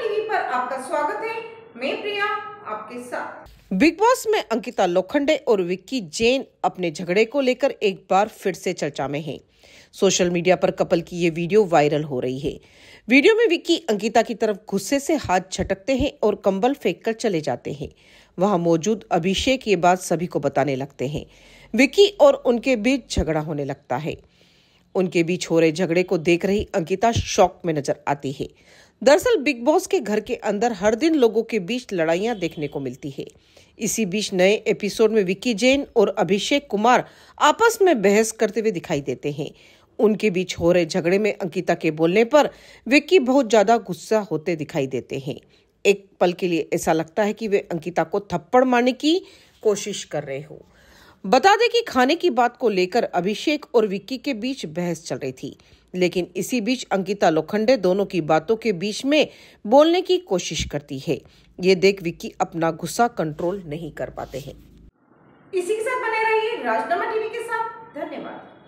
TV पर आपका स्वागत है मैं प्रिया आपके साथ बिग बॉस में अंकिता लोखंडे और विक्की जैन अपने झगड़े को लेकर एक बार फिर से चर्चा में हैं। सोशल मीडिया पर कपल की ये वीडियो वायरल हो रही है वीडियो में विक्की अंकिता की तरफ गुस्से से हाथ झटकते हैं और कंबल फेंक कर चले जाते हैं वहां मौजूद अभिषेक ये बात सभी को बताने लगते हैं विक्की और उनके बीच झगड़ा होने लगता है उनके बीच हो रहे झगड़े को देख रही अंकिता शॉक में नजर आती है दरअसल बिग बॉस के घर के अंदर हर दिन लोगों के बीच लड़ाइयां देखने को मिलती है इसी बीच नए एपिसोड में विक्की जैन और अभिषेक कुमार आपस में बहस करते हुए दिखाई देते हैं उनके बीच हो रहे झगड़े में अंकिता के बोलने पर विक्की बहुत ज्यादा गुस्सा होते दिखाई देते हैं एक पल के लिए ऐसा लगता है कि वे अंकिता को थप्पड़ मारने की कोशिश कर रहे हो बता दें कि खाने की बात को लेकर अभिषेक और विक्की के बीच बहस चल रही थी लेकिन इसी बीच अंकिता लोखंडे दोनों की बातों के बीच में बोलने की कोशिश करती है ये देख विक्की अपना गुस्सा कंट्रोल नहीं कर पाते हैं इसी के साथ बने रहिए राजनामा टीवी के साथ धन्यवाद